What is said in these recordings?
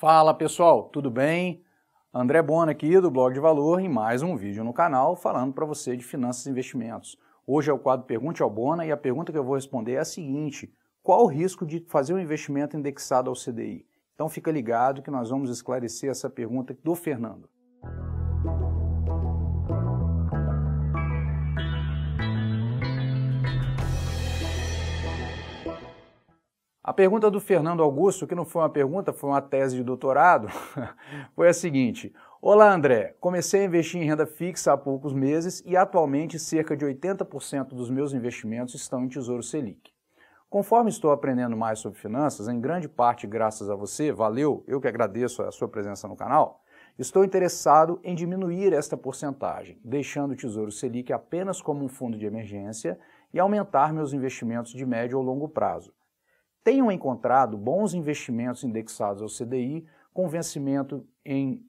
Fala pessoal, tudo bem? André Bona aqui do Blog de Valor em mais um vídeo no canal falando para você de finanças e investimentos. Hoje é o quadro Pergunte ao Bona e a pergunta que eu vou responder é a seguinte: qual o risco de fazer um investimento indexado ao CDI? Então fica ligado que nós vamos esclarecer essa pergunta do Fernando. A pergunta do Fernando Augusto, que não foi uma pergunta, foi uma tese de doutorado, foi a seguinte: Olá, André. Comecei a investir em renda fixa há poucos meses e atualmente cerca de 80% dos meus investimentos estão em Tesouro Selic. Conforme estou aprendendo mais sobre finanças, em grande parte graças a você, valeu, eu que agradeço a sua presença no canal, estou interessado em diminuir esta porcentagem, deixando o Tesouro Selic apenas como um fundo de emergência e aumentar meus investimentos de médio ou longo prazo tenham encontrado bons investimentos indexados ao CDI com vencimento em,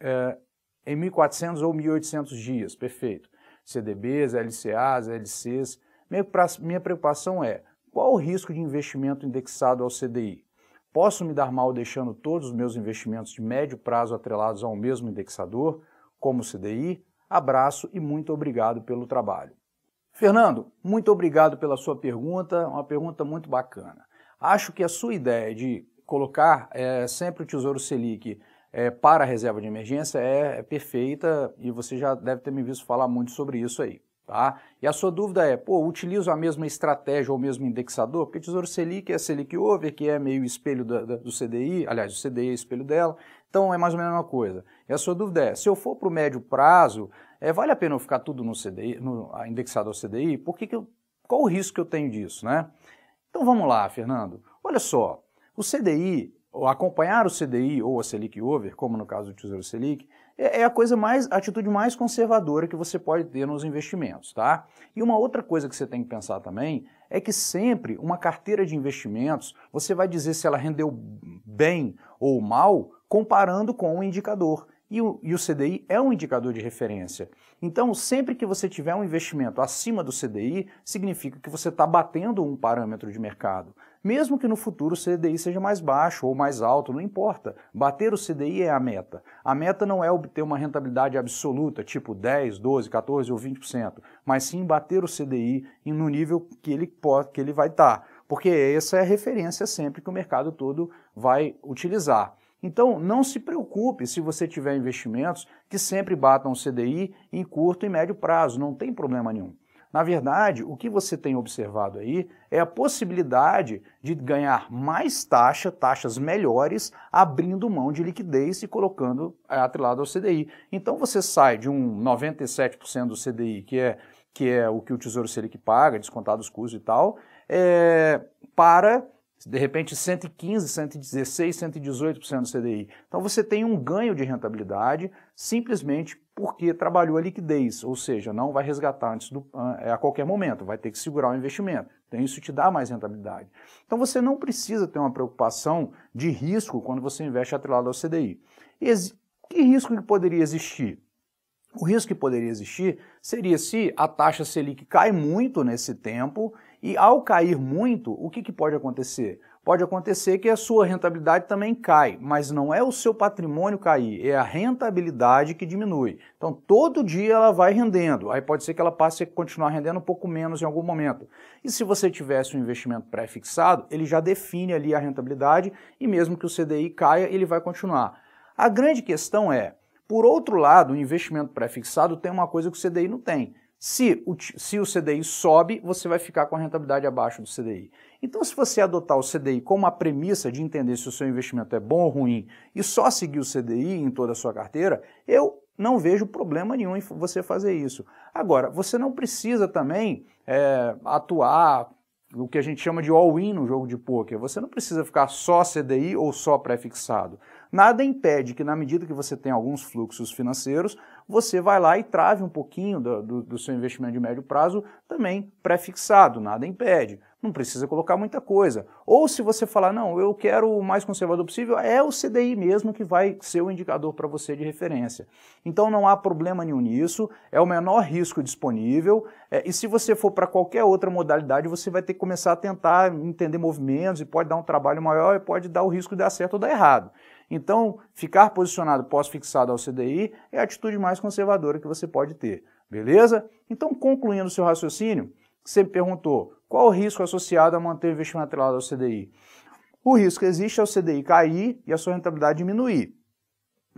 eh, em 1.400 ou 1.800 dias, perfeito. CDBs, LCAs, LCs. minha preocupação é qual o risco de investimento indexado ao CDI? Posso me dar mal deixando todos os meus investimentos de médio prazo atrelados ao mesmo indexador, como o CDI? Abraço e muito obrigado pelo trabalho. Fernando, muito obrigado pela sua pergunta, uma pergunta muito bacana. Acho que a sua ideia de colocar é, sempre o Tesouro Selic é, para a reserva de emergência é, é, perfeita e você já deve ter me visto falar muito sobre isso aí. Tá? E a sua dúvida é, pô, utilizo a mesma estratégia ou o mesmo indexador? Porque Tesouro Selic é Selic Over, que é meio espelho do CDI, aliás, o CDI é espelho dela, então é mais ou menos a mesma coisa. E a sua dúvida é, se eu for para o médio prazo, é, vale a pena eu ficar tudo no CDI, no ao CDI? Por que, que eu, qual o risco que eu tenho disso, né? Então vamos lá, Fernando. Olha só, o CDI, acompanhar o CDI ou a Selic Over, como no caso do Tesouro Selic, é, é a coisa mais, a atitude mais conservadora que você pode ter nos investimentos, tá? E uma outra coisa que você tem que pensar também é que sempre uma carteira de investimentos, você vai dizer se ela rendeu bem ou mal comparando com o um indicador. E o, e o, CDI é um indicador de referência. Então, sempre que você tiver um investimento acima do CDI, significa que você está batendo um parâmetro de mercado. Mesmo que no futuro o CDI seja mais baixo ou mais alto, não importa. Bater o CDI é a meta. A meta não é obter uma rentabilidade absoluta, tipo 10, 12, 14 ou 20%, mas sim bater o CDI no nível que ele, pode, que ele vai estar. Tá, porque essa é a referência sempre que o mercado todo vai utilizar. Então, não se preocupe se você tiver investimentos que sempre batam o CDI em curto e médio prazo, não tem problema nenhum. Na verdade, o que você tem observado aí é a possibilidade de ganhar mais taxa, taxas melhores, abrindo mão de liquidez e colocando é, atrelado ao CDI. Então você sai de um 97% do CDI, que é, que é o que o Tesouro Selic paga, descontado os custos e tal, é, para de repente 115, 116, 118% do CDI. Então você tem um ganho de rentabilidade simplesmente porque trabalhou a liquidez, ou seja, não vai resgatar antes do, é, a qualquer momento, vai ter que segurar o investimento. Então isso te dá mais rentabilidade. Então você não precisa ter uma preocupação de risco quando você investe atrelado ao CDI. Ex que risco que poderia existir? O risco que poderia existir seria se a taxa Selic cai muito nesse tempo e ao cair muito, o que, que pode acontecer? Pode acontecer que a sua rentabilidade também cai, mas não é o seu patrimônio cair, é a rentabilidade que diminui. Então todo dia ela vai rendendo, aí pode ser que ela passe a continuar rendendo um pouco menos em algum momento. E se você tivesse um investimento pré-fixado, ele já define ali a rentabilidade e mesmo que o CDI caia, ele vai continuar. A grande questão é, por outro lado, o investimento pré-fixado tem uma coisa que o CDI não tem. Se o, se o CDI sobe, você vai ficar com a rentabilidade abaixo do CDI. Então, se você adotar o CDI como a premissa de entender se o seu investimento é bom ou ruim e só seguir o CDI em toda a sua carteira, eu não vejo problema nenhum em você fazer isso. Agora, você não precisa também é, atuar o que a gente chama de all-in no jogo de poker. Você não precisa ficar só CDI ou só pré-fixado. Nada impede que, na medida que você tem alguns fluxos financeiros, você vai lá e trave um pouquinho do, do, do seu investimento de médio prazo também pré-fixado, nada impede. Não precisa colocar muita coisa. Ou se você falar, não, eu quero o mais conservador possível, é o CDI mesmo que vai ser o indicador para você de referência. Então não há problema nenhum nisso, é o menor risco disponível. É, e se você for para qualquer outra modalidade, você vai ter que começar a tentar entender movimentos e pode dar um trabalho maior e pode dar o risco de dar certo ou dar errado. Então, ficar posicionado pós-fixado ao CDI é a atitude mais conservadora que você pode ter, beleza? Então, concluindo o seu raciocínio, você me perguntou qual o risco associado a manter o investimento atrelado ao CDI. O risco existe é o CDI cair e a sua rentabilidade diminuir.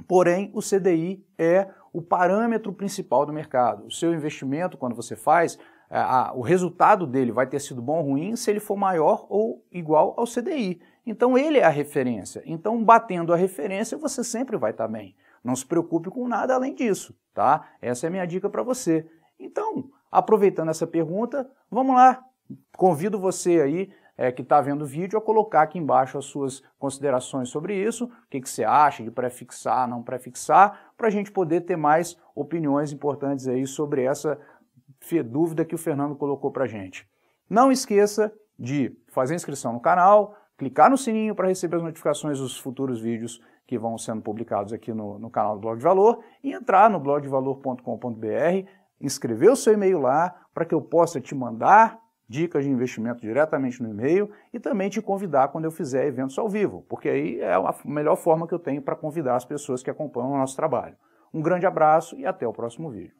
Porém, o CDI é o parâmetro principal do mercado. O seu investimento, quando você faz, a, é, a, o resultado dele vai ter sido bom ou ruim se ele for maior ou igual ao CDI. Então ele é a referência. Então batendo a referência você sempre vai estar bem. Não se preocupe com nada além disso, tá? Essa é a minha dica para você. Então, aproveitando essa pergunta, vamos lá. Convido você aí é, que está vendo o vídeo a colocar aqui embaixo as suas considerações sobre isso, o que, que você acha de prefixar, não prefixar, para a gente poder ter mais opiniões importantes aí sobre essa dúvida que o Fernando colocou para a gente. Não esqueça de fazer inscrição no canal, clicar no sininho para receber as notificações dos futuros vídeos que vão sendo publicados aqui no, no canal do Blog de Valor e entrar no blogdevalor.com.br, inscrever o seu e-mail lá para que eu possa te mandar dicas de investimento diretamente no e-mail e também te convidar quando eu fizer eventos ao vivo, porque aí é a melhor forma que eu tenho para convidar as pessoas que acompanham o nosso trabalho. Um grande abraço e até o próximo vídeo.